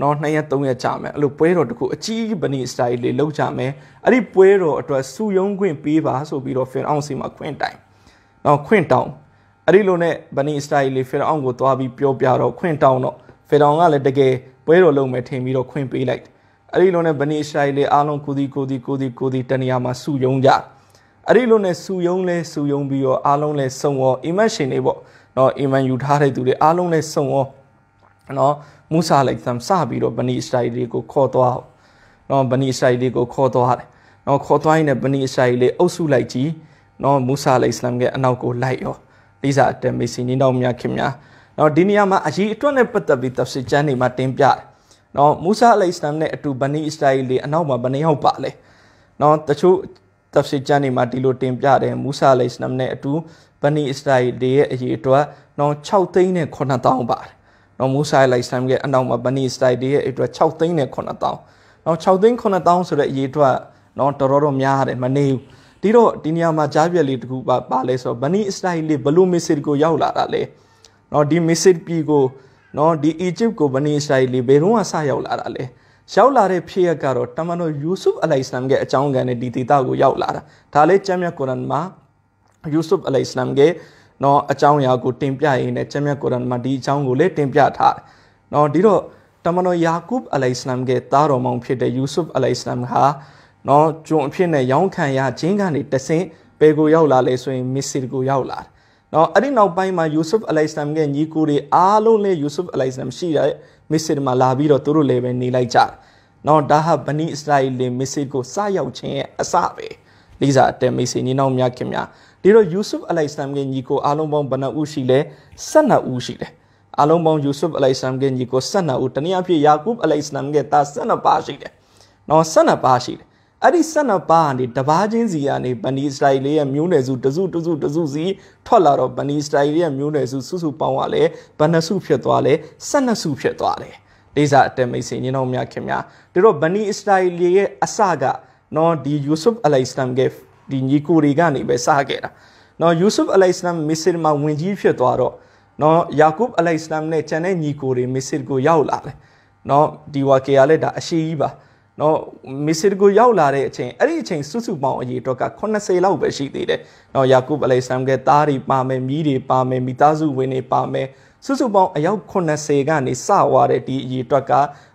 နော်2ရက်3ရက်ကြာမယ်အဲ့လိုပွဲတော်တစ်ခုအကြီးဗနီအစ္စရာအီတွေလုပ်ကြမယ်အဲ့ဒီပွဲတော်အတွက်စုယုံခွင့်ပေးပါဆိုပြီးတော့ဖင်အောင်စီမှာခွင့်တိုင်နော်ခွင့်တောင်းအဲ့ဒီလိုနဲ့ဗနီအစ္စရာအီတွေဖင်အောင်ကိုသွားပြီးပြောပြတော့ခွင့်တောင်းတော့ဖင်အောင်ကလည်းတကယ်ပွဲတော်လုပ်မယ်ထင်ပြီးတော့ခွင့်ပေးလိုက်အဲ့ဒီလိုနဲ့ဗနီအစ္စရာအီတွေအားလုံးကိုဒီကိုဒီကိုဒီကိုဒီတနေရာမှာစုယုံကြတယ်အဲ့ဒီလိုနဲ့စူယုံလဲစူယုံပြီးတော့အားလုံးလဲစုံရောအီမန်ရှင်တွေပေါ့နော်အီမန်ယူထားတဲ့သူတွေအားလုံးလဲစုံရောနော်မူဆာလိုက်သမ်စပြီးတော့ဗနီစတိုင်တွေကိုခေါ်သွားနော်ဗနီစတိုင်တွေကိုခေါ်သွားတယ်နော်ခေါ်သွားရင်လည်းဗနီစတိုင်လေးအုပ်စုလိုက်ကြည့်နော်မူဆာလိုက်စလမ်ရဲ့အနောက်ကိုလိုက်ရောလိစာအတမေစီနေတော့မြခင်များနော်ဒီနေရာမှာအရေးအတွက်နဲ့ပတ်သက်ပြီးတပ်စစ်ကျမ်းတွေမှာတင်ပြတယ်နော်မူဆာလိုက်စလမ်နဲ့အတူဗနီစတိုင်လေးအနောက်မှာဘယ်နှယောက်ပါလဲနော်တချို့တဖ်စီကျမ်းနေမှာဒီလိုတင်ပြတယ်မူဆာလိစနမ်နဲ့အတူဘနီအစ္စရာအီတွေရဲ့အရေးအတွက်နော်6သိန်းနဲ့9000ပါတယ်နော်မူဆာလိစနမ်ရဲ့အနောက်မှာဘနီအစ္စရာအီတွေရဲ့အတွက်6သိန်းနဲ့9000နော်6သိန်း9000ဆိုတဲ့အရေးအတွက်နော်တော်တော်များရတယ်မနေဘူးဒီတော့ဒီနေရာမှာကြားပြက်လေးတခုပါပါလဲဆိုတော့ဘနီအစ္စရာအီလေးဘလို့ message ကိုရောက်လာတာလဲနော်ဒီ message ပြီကိုနော်ဒီ Egypt ကိုဘနီအစ္စရာအီလေးဘယ်တော့မှစရောက်လာတာလဲရောက်လာတဲ့ဖြစ်ရပ်ကတော့တမန်တော်ယူဆုအလိုင်စလမ်ရဲ့အကြောင်းခံတဲ့ဒီဒေသကိုရောက်လာတာဒါလေးကျမ်းမြတ်ကုရ်အာန်မှာယူဆုအလိုင်စလမ်ရဲ့နော်အကြောင်းအရာကိုတင်ပြရင်းနဲ့ကျမ်းမြတ်ကုရ်အာန်မှာဒီအကြောင်းကိုလည်းတင်ပြထားတယ်နော်ဒီတော့တမန်တော်ယာကုပ်အလိုင်စလမ်ရဲ့သားတော်မောင်ဖြစ်တဲ့ယူဆုအလိုင်စလမ်ဟာနော်ဂျွန်အဖြစ်နဲ့ရောင်းခံရခြင်းကနေတဆင့်ဘယ်ကိုရောက်လာလဲဆိုရင်မစ်စီကိုရောက်လာတယ်နော်အဲ့ဒီနောက်ပိုင်းမှာယူဆုဖ်အလိုင်စလမ်ရဲ့ညီကိုတွေအားလုံးလည်းယူဆုဖ်အလိုင်စလမ်ရှိတဲ့မစ်စစ်မှာလာပြီးတော့သူတို့လည်းပဲနေလိုက်ကြတယ်။နော်ဒါဟာဘနီအစ္စရာအီလင်မစ်စစ်ကိုစရောက်ခြင်းရဲ့အစပဲ။လိစာအတဲမစ်စစ်ညီနောင်များခင်များဒီတော့ယူဆုဖ်အလိုင်ဆမ်ကညီကိုအားလုံးပေါင်းဘယ်နှဦးရှိလဲ12ဦးရှိတယ်။အားလုံးပေါင်းယူဆုဖ်အလိုင်ဆမ်ကညီကို12ဦးတနည်းအားဖြင့်ယာကုပ်အလိုင်ဆမ်ကသား12ပါရှိတယ်။နော်12ပါရှိတယ်အဲ့ဒီဆက်နှစ်ပါးကနေတပါးချင်းစီကနေဗန်နီစတိုင်လေးရဲ့မျိုးနွယ်စုတစုတစုတစုစီထွက်လာတော့ဗန်နီစတိုင်လေးရဲ့မျိုးနွယ်စုစုစုပေါင်းကလည်းဗန်နစုဖြစ်သွားလဲဆက်နှစ်စုဖြစ်သွားတယ်ဒေဇာအတမိတ်စင်ညင်းတော်များခင်ဗျာတို့တော့ဗန်နီစတိုင်လေးရဲ့အစကနော်ဒီယူဆုဖ်အလိုင်စလမ်ကဒီညီကိုတွေကနေပဲစခဲ့တာနော်ယူဆုဖ်အလိုင်စလမ်မစ်စရ်မှာဝင်ကြီးဖြစ်သွားတော့နော်ယာကုပ်အလိုင်စလမ်နဲ့ဂျန်တဲ့ညီကိုတွေမစ်စရ်ကိုရောက်လာတယ်နော်ဒီဝါကေကလည်းဒါအရှိကြီးပါနော်မက်ဆီကိုရောက်လာတဲ့အချိန်အဲ့ဒီအချိန်စုစုပေါင်းအရေအတွက်က80လောက်ပဲရှိသေးတယ်နော်ယာကုပ်အလေးဆမ်ကသားတွေပါမယ်မြီးတွေပါမယ်မိသားစုဝင်တွေပါမယ်စုစုပေါင်းအယောက်80ကနေစဝါတဲ့ဒီအရေအတွက်က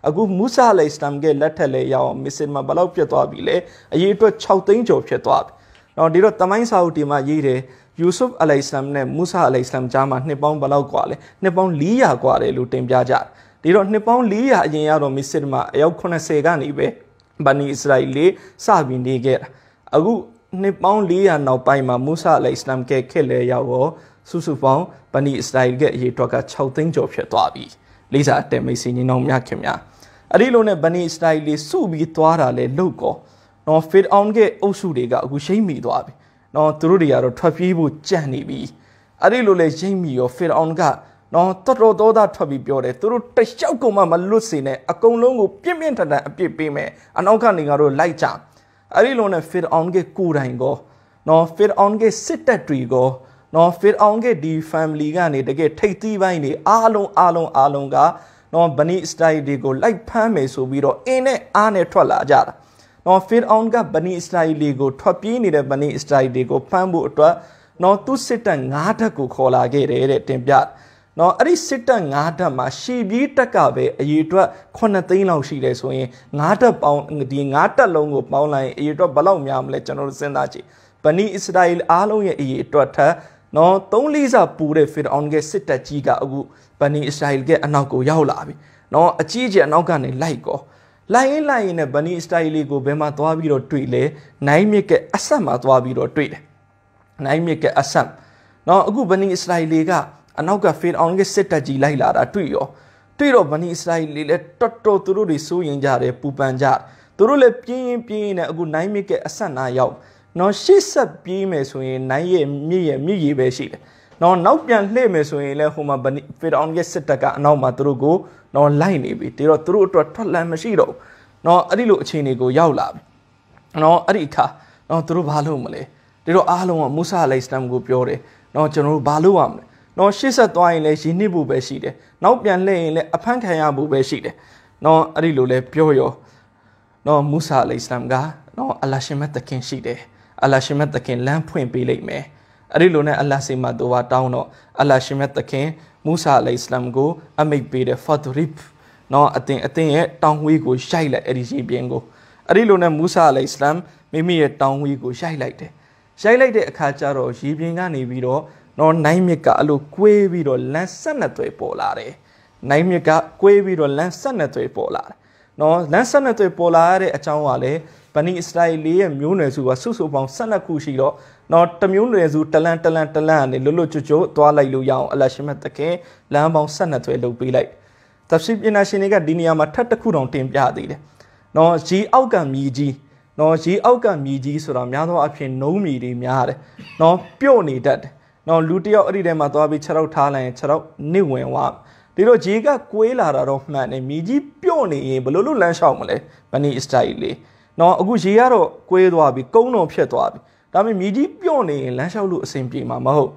အခုမူဆာအလိုင်စလမ်ကလက်ထက်လဲရောက်မစ်စင်မှာဘလောက်ပြတ်သွားပြီလဲအရေအတွက်6သိန်းကျော်ဖြစ်သွားပြီ။နော်ဒီတော့တမိုင်းစာအုပ်ဒီမှာရေးတယ်ယူဆုဖ်အလိုင်စလမ်နဲ့မူဆာအလိုင်စလမ်ကြားမှာနှစ်ပေါင်းဘလောက်กว่าလဲနှစ်ပေါင်း400กว่าတယ်လို့တင်ပြကြတယ်။ဒီတော့နှစ်ပေါင်း400အရင်ကတော့မစ်စစ်မှာအယောက်80ကနေပဲဘာနီအစ္စရာအီလေးစပြီးနေခဲ့တာအခုနှစ်ပေါင်း400နောက်ပိုင်းမှာမူဆာအလိုင်စလမ်ကဲခက်လဲရောက်တော့စုစုပေါင်းဘာနီအစ္စရာအီကအရေးတော့က6သိန်းကျော်ဖြစ်သွားပြီလေးစားအတဲမိတ်ဆွေညီနောင်များခင်ဗျာအဲ့ဒီလိုနဲ့ဘာနီအစ္စရာအီလေးစုပြီးသွားတာလဲလို့ကောနော်ဖစ်အောင်ကအုပ်စုတွေကအခုရှိမ့်မိသွားပြီနော်သူတို့တွေကတော့ထွက်ပြေးဖို့ကြံ့နေပြီအဲ့ဒီလိုလဲရှိမ့်မိရောဖစ်အောင်ကနော်တော်တော်သောသားထွက်ပြီးပြောတယ်သူတို့တယောက်ကုန်မှမလွတ်စေနဲ့အကုန်လုံးကိုပြင်းပြင်းထန်ထန်အပြစ်ပေးမယ်အနောက်ကနေကတော့လိုက်ကြအဲ့ဒီလိုနဲ့ဖီရ်အောင်ရဲ့ကိုယ်တိုင်ကောနော်ဖီရ်အောင်ရဲ့စစ်တပ်တွေကောနော်ဖီရ်အောင်ရဲ့ဒီ family ကနေတကယ်ထိတ်သီးပိုင်းနေအားလုံးအားလုံးအားလုံးကနော်ဘနီစတိုင်တွေကိုလိုက်ဖမ်းမယ်ဆိုပြီးတော့အင်းနဲ့အားနဲ့ထွက်လာကြတာနော်ဖီရ်အောင်ကဘနီစတိုင်တွေကိုထွက်ပြေးနေတဲ့ဘနီစတိုင်တွေကိုဖမ်းဖို့အတွက်နော်သူစစ်တပ်၅ဓာတ်ကိုခေါ်လာခဲ့တယ်တဲ့တင်ပြနော်အဲ့ဒီစစ်တပ်၅တပ်မှာရှီပြေးတက်ကပဲအရေအတွက်9သိန်းလောက်ရှိတယ်ဆိုရင်၅တပ်ပေါင်းဒီ၅တပ်လုံးကိုပေါင်းလိုက်ရင်အရေအတွက်ဘယ်လောက်များမလဲကျွန်တော်တို့စဉ်းစားကြည့်ဗနီအစ္စရာအီလအားလုံးရဲ့အရေအတွက်ထက်နော်၃လေးစာပူတဲ့ဖီရအောင်ကစစ်တပ်ကြီးကအခုဗနီအစ္စရာအီလကအနောက်ကိုရောက်လာပြီနော်အကြီးကြီးအနောက်ကနေလိုက်ကောလိုက်ရင်လိုက်ရင်နဲ့ဗနီအစ္စရာအီလကိုဘယ်မှာသွားပြီးတော့တွေ့လဲနိုင်မြစ်ကအဆက်မှာသွားပြီးတော့တွေ့တယ်နိုင်မြစ်ကအဆက်နော်အခုဗနီအစ္စရာအီလကအနောက်ကဖေအောင်ရဲ့စစ်တပ်ကြီးလိုက်လာတာတွေ့ရောတွေ့တော့ဗနီအစ္စရာအီလေလည်းတော်တော်သူတို့တွေစိုးရင်ကြတယ်ပူပန်ကြသူတို့လည်းပြင်းရင်ပြင်းရင်နဲ့အခုနိုင်မြစ်ကအဆက်နာရောက်နော်ရှေ့ဆက်ပြေးမယ်ဆိုရင်နိုင်ရဲ့မြစ်ရဲ့မြစ်ရေပဲရှိတယ်နော်နောက်ပြန်လှည့်မယ်ဆိုရင်လည်းဟိုမှာဖေတောင်ရဲ့စစ်တပ်ကအနောက်မှာသူတို့ကိုနော်လိုက်နေပြီတေတော့သူတို့အတွက်ထွက်လမ်းမရှိတော့ဘူးနော်အဲ့ဒီလိုအခြေအနေကိုရောက်လာပြီနော်အဲ့ဒီအခါနော်သူတို့ဘာလုပ်မလဲတေတော့အားလုံးကမူဆာအလိုင်စလမ်ကိုပြောတယ်နော်ကျွန်တော်တို့ဘာလုပ်ရမလဲနော်ရှေ့ဆက်သွားရင်လည်းရင်းနှီးဖို့ပဲရှိတယ်နောက်ပြန်လှည့်ရင်လည်းအဖမ်းခံရဖို့ပဲရှိတယ်နော်အဲ့ဒီလိုလဲပြောရောနော်မူဆာအလัยစလမ်ကနော်အလရှင်မတ်သခင်ရှိတယ်အလရှင်မတ်သခင်လမ်းဖွင့်ပေးလိုက်မယ်အဲ့ဒီလိုနဲ့အလစီမတ်တို့ကတောင်းတော့အလရှင်မတ်သခင်မူဆာအလัยစလမ်ကို အမိတ်ပေးတဲ့ဖာဒရစ်နော်အတင်အတင်ရဲ့တောင်းဝေးကိုရိုက်လိုက်အဲ့ဒီရေပြင်ကိုအဲ့ဒီလိုနဲ့မူဆာအလัยစလမ်မိမိရဲ့တောင်းဝေးကိုရိုက်လိုက်တယ်ရိုက်လိုက်တဲ့အခါကျတော့ရေပြင်ကနေပြီးတော့နော်နိုင်မြစ်ကအဲ့လိုကွေးပြီးတော့လမ်းဆက်နှစ်သွေးပေါ်လာတယ်နိုင်မြစ်ကကွေးပြီးတော့လမ်းဆက်နှစ်သွေးပေါ်လာတယ်နော်လမ်းဆက်နှစ်သွေးပေါ်လာတဲ့အကြောင်းကလည်းဗနီအစ္စရိုက်လေးရဲ့မျိုးနွယ်စုကစုစုပေါင်းဆက်နှစ်ခုရှိတော့နော်တမျိုးနွယ်စုတလန်တလန်တလန်ကနေလွတ်လွတ်ကျွတ်ကျွတ်သွားလိုက်လို့ရအောင်အလရှမတ်တခင်လမ်းပေါင်းဆက်နှစ်သွေးလုပ်ပေးလိုက်သဖစီပညာရှင်တွေကဒီနေရာမှာထပ်တစ်ခုတောင်တင်ပြသေးတယ်နော်ဂျီအောက်ကမြည်ကြီးနော်ရေအောက်ကမြည်ကြီးဆိုတာများသောအားဖြင့်နှုံးမြည်တွေများတယ်နော်ပြုတ်နေတတ်တယ်နော်လူတယောက်အဲ့ဒီထဲမှာသွားပြီး6ရောက်ထားလိုက်ရင်6ရောက်နစ်ဝင်သွားဒီတော့ဂျေကကွေးလာတာတော့မှန်တယ်မြကြီးပြော့နေရင်ဘလို့လို့လမ်းလျှောက်မလဲမနီစတိုင်လေးနော်အခုရေကတော့ကွေးသွားပြီကုန်းတော်ဖြတ်သွားပြီဒါပေမဲ့မြကြီးပြော့နေရင်လမ်းလျှောက်လို့အဆင်ပြေမှာမဟုတ်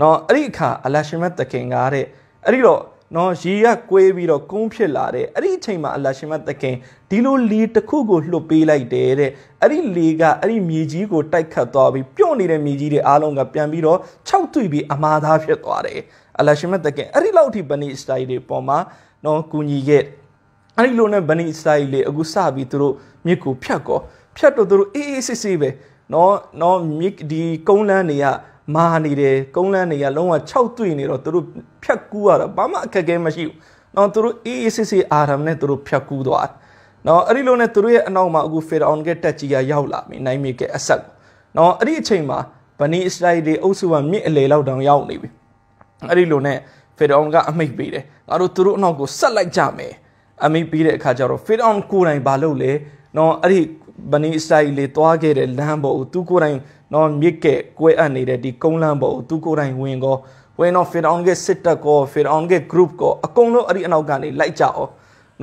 နော်အဲ့ဒီအခါအလရှင်မတ်တခင်ကတဲ့အဲ့ဒီတော့နော်ရေရက်ကွေးပြီးတော့ကုန်းဖြစ်လာတဲ့အဲ့ဒီအချိန်မှာအလရှင်မသခင်ဒီလိုလေတစ်ခုကိုလှုပ်ပေးလိုက်တယ်တဲ့အဲ့ဒီလေကအဲ့ဒီမြေကြီးကိုတိုက်ခတ်သွားပြီးပြုတ်နေတဲ့မြေကြီးတွေအားလုံးကပြန်ပြီးတော့ခြောက်သွေ့ပြီးအမာသားဖြစ်သွားတယ်အလရှင်မသခင်အဲ့ဒီလောက်အထိဗနီစတိုင်တွေပေါ်မှာနော်ကူညီခဲ့အဲ့ဒီလိုနဲ့ဗနီစတိုင်လေအခုစပြီးသူတို့မြစ်ကိုဖြတ်ကောဖြတ်တော့သူတို့အေးအေးဆေးဆေးပဲနော်နော်မြစ်ဒီကုန်းလန်းတွေကမာနေတယ်ကုန်းလန်းတွေကလုံးဝ၆တွေ့နေတော့သူတို့ဖြတ်ကူးရတာဘာမှအခက်အခဲမရှိဘူး။နော်သူတို့အေးအေးဆေးဆေးအာရမ်နဲ့သူတို့ဖြတ်ကူးသွား။နော်အဲ့ဒီလိုနဲ့သူတို့ရဲ့အနောက်မှာအခုဖီရအောင်ကတက်ကြီးကရောက်လာပြီနိုင်မီကအဆက်။နော်အဲ့ဒီအချိန်မှာဗနီအစ္စရိုက်တွေအုပ်စုကမြစ်အလေလောက်တောင်ရောက်နေပြီ။အဲ့ဒီလိုနဲ့ဖီရအောင်ကအမိတ်ပေးတယ်။ငါတို့သူတို့အနောက်ကိုဆက်လိုက်ကြမယ်။အမိတ်ပေးတဲ့အခါကျတော့ဖီရအောင်ကိုယ်တိုင်ဘာလုပ်လဲ။နော်အဲ့ဒီဗနီအစ္စရိုက်လေသွားခဲ့တဲ့လမ်းပေါ်ကိုသူကိုယ်တိုင်နော်မြစ်ကဲကွဲအပ်နေတဲ့ဒီကုန်းလမ်းပေါ်ကိုသူကိုယ်တိုင်ဝင်ကောဝင်တော့ဖီရောင်ကစစ်တပ်ကောဖီရောင်က group ကောအကုန်လုံးအဲ့ဒီအနောက်ကနေလိုက်ကြအောင်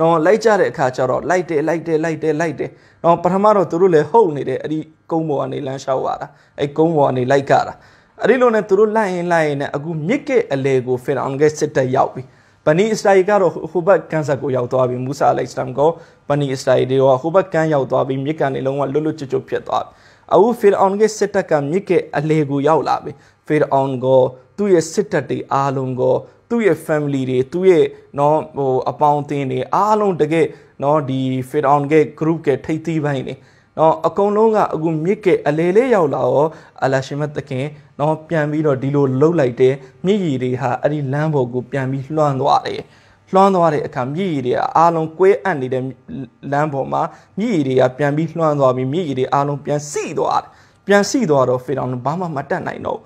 နော်လိုက်ကြတဲ့အခါကျတော့လိုက်တယ်လိုက်တယ်လိုက်တယ်လိုက်တယ်နော်ပထမတော့သူတို့လည်းဟုတ်နေတယ်အဲ့ဒီကုန်းပေါ်ကနေလမ်းလျှောက်ရတာအဲ့ကုန်းပေါ်ကနေလိုက်ကြတာအဲ့ဒီလိုနဲ့သူတို့လိုက်ရင်လိုက်ရင်နဲ့အခုမြစ်ကဲအလေကိုဖီရောင်ကစစ်တပ်ရောက်ပြီဘနီအစ္စရာအီကတော့ဟိုဘက်ကန်ဆာကိုရောက်သွားပြီမူဆာအလိုင်စလမ်ကဘနီအစ္စရာအီတွေကဟိုဘက်ကန်ရောက်သွားပြီမြစ်ကနေလုံးဝလွတ်လွတ်ကျွတ်ကျွတ်ဖြစ်သွားပြီအခုဖေရအောင်ရဲ့စစ်တပ်ကမြစ်ကဲအလေကိုရောက်လာပြီဖေရအောင်ကသူ့ရဲ့စစ်တပ်တွေအားလုံးကသူ့ရဲ့ family တွေသူ့ရဲ့နော်ဟိုအပေါင်းအသင်းတွေအားလုံးတကယ်နော်ဒီ fit on က group ကထိပ်သီးပိုင်းနေနော်အကုန်လုံးကအခုမြစ်ကအလေလေးရောက်လာရောအလရှင်မသခင်နော်ပြန်ပြီးတော့ဒီလိုလှုပ်လိုက်တဲ့မြစ်ကြီးတွေဟာအဲ့ဒီလမ်းပေါ်ကိုပြန်ပြီးလွှမ်းသွားတယ်လွှမ်းသွားတဲ့အခါမြည်ရည်တွေအားလုံးကွဲအပ်နေတဲ့လမ်းပေါ်မှာမြည်ရည်တွေကပြန်ပြီးလွှမ်းသွားပြီးမြည်ရည်တွေအားလုံးပြန်စီသွားတယ်ပြန်စီသွားတော့ဖေရောင်ဘာမှမတတ်နိုင်တော့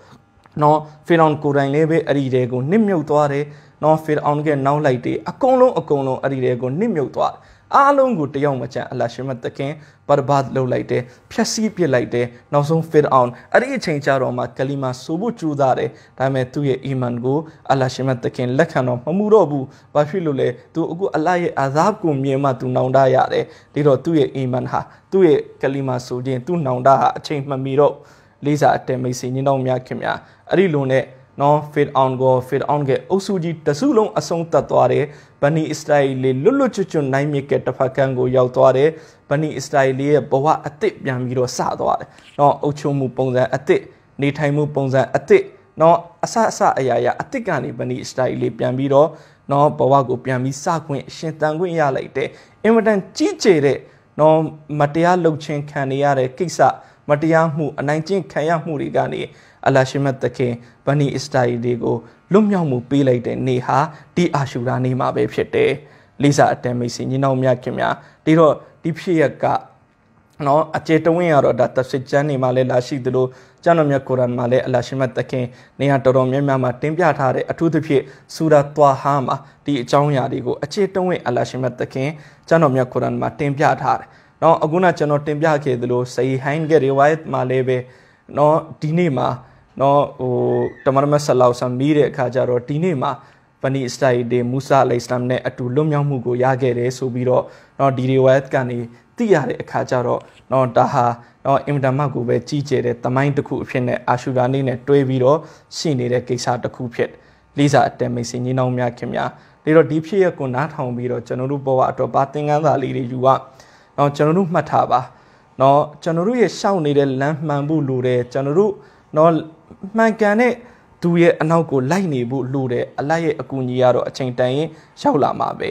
နော်ဖေရောင်ကိုယ်တိုင်လည်းပဲအဲ့ဒီတဲကိုနစ်မြုပ်သွားတယ်နော်ဖေရောင်ကနောက်လိုက်တယ်အကုန်လုံးအကုန်လုံးအဲ့ဒီတဲကိုနစ်မြုပ်သွားတယ်အားလုံးကိုတယောက်မချန်အလရှမတခင်ဘာဘာလှုပ်လိုက်တယ်ဖြက်စီးပစ်လိုက်တယ်နောက်ဆုံး fit on အဲ့ဒီအချိန်ကျတော့မှကလီမာဆိုဖို့ကြိုးစားတယ်ဒါပေမဲ့သူ့ရဲ့အီမန်ကိုအလရှမတခင်လက်ခံတော့မမှုတော့ဘူးဘာဖြစ်လို့လဲသူအခုအလရဲ့အာဇာဘ်ကိုမြင်မှသူနောင်တရတယ်ဒါတော့သူ့ရဲ့အီမန်ဟာသူ့ရဲ့ကလီမာဆိုခြင်းသူ့နောင်တဟာအချိန်မှမီတော့လေးစားအတဲမိတ်ဆွေညီတော်များခင်ဗျာအဲ့ဒီလိုနဲ့နော် fade on ကို fade on ကအုပ်စုကြီးတစုလုံးအဆုံးသတ်သွားတယ်ဘနီအစ္စတိုင်လီလွတ်လွတ်ချွတ်ချွတ်နိုင်မြစ်ကတစ်ဖက်ကန်းကိုရောက်သွားတယ်ဘနီအစ္စတိုင်လီရဲ့ဘဝအသစ်ပြန်ပြီးတော့စသွားတယ်နော်အုပ်ချုပ်မှုပုံစံအသစ်နေထိုင်မှုပုံစံအသစ်နော်အဆအဆအရာရာအသစ်ကနေဘနီအစ္စတိုင်လီပြန်ပြီးတော့နော်ဘဝကိုပြန်ပြီးစခွင့်ရှင်တန်ခွင့်ရလိုက်တယ်အင်မတန်ကြီးကျယ်တဲ့နော်မတရားလှုပ်ခြင်းခံနေရတဲ့ကိစ္စမတရားမှု အနိုင်ကျင့်ခံရမှုတွေကနေအလရှိမတ်သခင်ဘနီအစ္စတာရီတွေကိုလွတ်မြောက်မှုပေးလိုက်တဲ့နေ့ဟာဒီအာရှူရာနေ့မှာပဲဖြစ်တယ်။လိစာအတန်မိတ်ဆွေညီနောင်များခင်များဒီတော့ဒီဖြစ်ရက်ကနော်အကျေတဝင်းရတော့ဒါတဖြစ်ကျမ်းနေမှာလဲလာရှိသလိုကျမ်းတော်မြတ်ကုရ်အာန်မှာလဲအလရှိမတ်သခင်နေရာတော်တော်များများမှာတင်ပြထားတဲ့အထူးသဖြင့်ဆူရာသွာဟာမှာဒီအကြောင်းအရာတွေကိုအကျေတဝင်းအလရှိမတ်သခင်ကျမ်းတော်မြတ်ကုရ်အာန်မှာတင်ပြထားတယ်။နော်အခုနကျွန်တော်တင်ပြခဲ့သလိုဆဟီဟိုင်းကရီဝိုင်မှာလဲပဲနော်ဒီနေ့မှာနော်ဟိုတမန်တော်မဆလောက်ဆမ်မီးတဲ့အခါကျတော့ဒီနေ့မှာဗနီစတိုင်ဒေမူဆာအလိုင်စလမ်နဲ့အတူလွတ်မြောက်မှုကိုရခဲ့တယ်ဆိုပြီးတော့နော်ဒီဒီဝက်ကနေသိရတဲ့အခါကျတော့နော်ဒါဟာနော်အင်တာမတ်ကိုပဲကြီးကျယ်တဲ့တမိုင်းတစ်ခုအဖြစ်နဲ့အာရှူရာနေ့နဲ့တွဲပြီးတော့ရှိနေတဲ့ကိစ္စတစ်ခုဖြစ်လေးစားအတန်မိတ်ဆွေညီနောင်များခင်ဗျာဒါတော့ဒီဖြစ်ရပ်ကိုနားထောင်ပြီးတော့ကျွန်တော်တို့ဘဝအတွက်ဘာသင်ခန်းစာလေးတွေယူရနော်ကျွန်တော်တို့မှတ်ထားပါနော်ကျွန်တော်တို့ရဲ့ရှောင်နေတဲ့လမ်းမှန်မှုလိုတယ်ကျွန်တော်တို့နော်မှန်ကန်တဲ့သူရဲ့အနောက်ကိုလိုက်နေဖို့လိုတယ်အလိုက်ရဲ့အကူအညီကတော့အချိန်တန်ရင်ရောက်လာမှာပဲ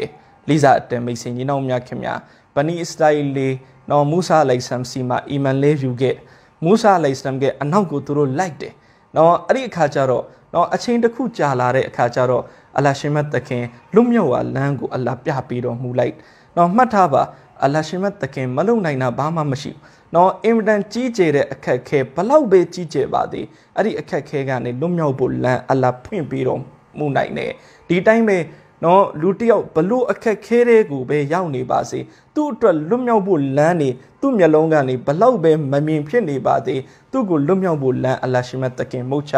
လီဇာအတန်မိတ်ဆင်ညီနောင်များခင်ဗျာပနီအစ္စလိုက်လေနော်မူဆာလိုက်ဆမ်စီမှာအီမန်လေးယူခဲ့မူဆာလိုက်ဆမ်ကအနောက်ကိုသူတို့လိုက်တယ်နော်အဲ့ဒီအခါကျတော့နော်အချိန်တစ်ခုကြာလာတဲ့အခါကျတော့အလရှင်မတ်သခင်လွတ်မြောက်ဝလမ်းကိုအလပြပေးတော်မူလိုက်နော်မှတ်ထားပါအလရှင်မတ်သခင်မလုံနိုင်တာဘာမှမရှိဘူးနော်အင်မတန်ကြီးကျယ်တဲ့အခက်ခဲဘလောက်ပဲကြီးကျယ်ပါသည်အဲ့ဒီအခက်ခဲကနေလွတ်မြောက်ဖို့လမ်းအလားဖွင့်ပြီးတော့မှုနိုင်တယ်ဒီတိုင်းပဲနော်လူတယောက်ဘလို့အခက်ခဲတဲ့ကိုပဲရောက်နေပါစေသူ့အတွက်လွတ်မြောက်ဖို့လမ်းနေသူ့မျက်လုံးကနေဘလောက်ပဲမမြင်ဖြစ်နေပါသေးသူ့ကိုလွတ်မြောက်ဖို့လမ်းအလရှိမတ်တခင်မုတ်ချ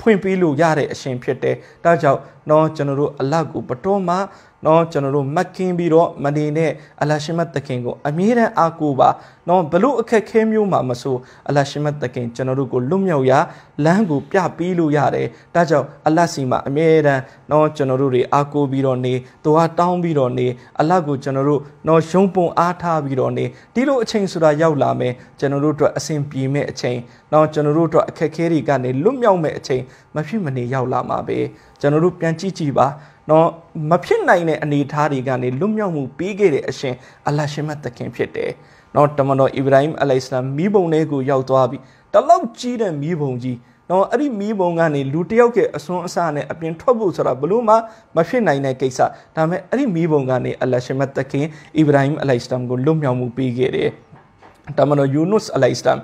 ဖွင့်ပေးလို့ရတဲ့အရှင်ဖြစ်တယ်ဒါကြောင့်နော်ကျွန်တော်တို့အလတ်ကိုဘတော်မှเนาะကျွန်တော်တို့မှတ်ကင်းပြီးတော့မနေနဲ့အလရှိမတ်တခင်ကို အမြဲတမ်းအားကိုးပါเนาะဘလို့အခက်ခဲမျိုးမှာမဆိုအလရှိမတ်တခင်ကျွန်တော်တို့ကိုလွတ်မြောက်ရာလမ်းကို ပြပေးလို့ရတယ်ဒါကြောင့်အလစီမှာအမြဲတမ်းเนาะကျွန်တော်တို့တွေအားကိုးပြီးတော့နေသူကတောင်းပြီးတော့နေအလကိုကျွန်တော်တို့เนาะရုံပုံအားထားပြီးတော့နေဒီလိုအချိန်ဆိုတာရောက်လာမယ်ကျွန်တော်တို့အတွက်အဆင်ပြေမဲ့အချိန်เนาะကျွန်တော်တို့အတွက်အခက်ခဲတွေကနေလွတ်မြောက်မဲ့အချိန်မဖြစ်မနေရောက်လာမှာပဲကျွန်တော်တို့ပြန်ကြည့်ကြည့်ပါနော်မဖြစ်နိုင်တဲ့အနေအထားတွေကနေလွတ်မြောက်မှုပေးခဲ့တဲ့အရှင်အလရှင်မတ်သခင်ဖြစ်တယ်။နော်တမန်တော်အစ္စရာဟိမ်အလိုင်စလာမ်မိဘုံလေးကိုရောက်သွားပြီးတလောက်ကြီးတဲ့မိဘုံကြီးနော်အဲ့ဒီမိဘုံကနေလူတယောက်ရဲ့အစွန်းအစနဲ့အပြင်ထွက်ဖို့ဆိုတာဘလို့မှမဖြစ်နိုင်တဲ့ကိစ္စဒါပေမဲ့အဲ့ဒီမိဘုံကနေအလရှင်မတ်သခင်အစ္စရာဟိမ်အလိုင်စလာမ်ကိုလွတ်မြောက်မှုပေးခဲ့တယ်။တမန်တော်ယူနုစ်အလိုင်စလာမ်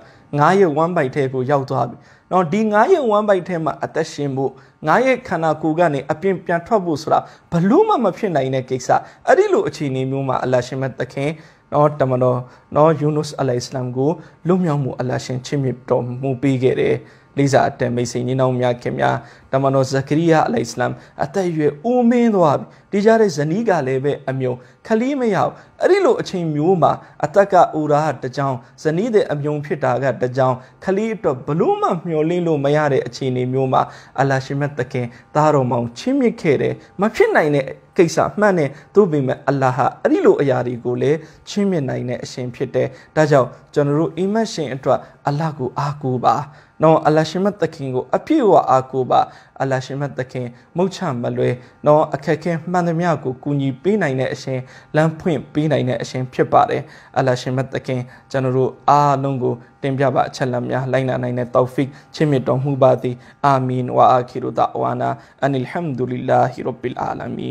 9ရက်1ပိုက်ထဲကိုရောက်သွားပြီနော်ဒီ9ရက်1 byte ထဲမှာအသက်ရှင်ဖို့9ရက်ခန္ဓာကိုယ်ကနေအပြင်ပြန်ထွက်ဖို့ဆိုတာဘလို့မှမဖြစ်နိုင်တဲ့ကိစ္စအဲ့ဒီလိုအခြေအနေမျိုးမှာအလရှင်မသခင်နော်တမန်တော်နော်ယူနုစ်အလိုင်စလမ်ကိုလွတ်မြောက်မှုအလရှင်ချစ်မြတ်တော်မူပေးခဲ့တယ်။လိစာအတန်မိတ်ဆိုင်နေနောက်များခင်များတမန်တော်ဇကရီယာအလိုင်စလမ်အသက်အရွယ်ဦးမင်းသွားပြီဒီကြတဲ့ဇနီးကလည်းပဲအမျိုးခလေးမရောက်အဲ့ဒီလိုအချိန်မျိုးမှာအသက်ကအိုရာတကြောင်ဇနီးတဲ့အမျိုးဖြစ်တာကတကြောင်ခလေးအတွက်ဘလို့မှမျှော်လင့်လို့မရတဲ့အခြေအနေမျိုးမှာအလရှိမတ်တခင်သားတော်မောင်ချင်းမြစ်ခဲ့တယ်မဖြစ်နိုင်တဲ့ကိစ္စမှန်တဲ့သို့ပေမဲ့အလ္လာဟအဲ့ဒီလိုအရာတွေကိုလည်းချင်းမြစ်နိုင်တဲ့အရှင်ဖြစ်တယ်ဒါကြောင့်ကျွန်တော်တို့အီမတ်ရှင်အတွက်အလ္လာကိုအားကိုးပါနော်အလရှင်မတ်သခင်ကိုအပြည့်အဝအားကိုးပါအလရှင်မတ်သခင်မုတ်ချမလွဲနော်အခက်ခဲမှန်သမျှကိုကူညီပေးနိုင်တဲ့အရှင်လမ်းဖွင့်ပေးနိုင်တဲ့အရှင်ဖြစ်ပါတယ်အလရှင်မတ်သခင်ကျွန်တော်တို့အားလုံးကို တင်ပြပါအချက်လက်များလိုက်နာနိုင်တဲ့တောဖစ်ချစ်မြတ်တော်မူပါသည်အာမင်ဝါအခီရုဒဝါနာအန်အလ်ဟမ်ဒူလ illah ရဘ်ဘီလ်အာလမီ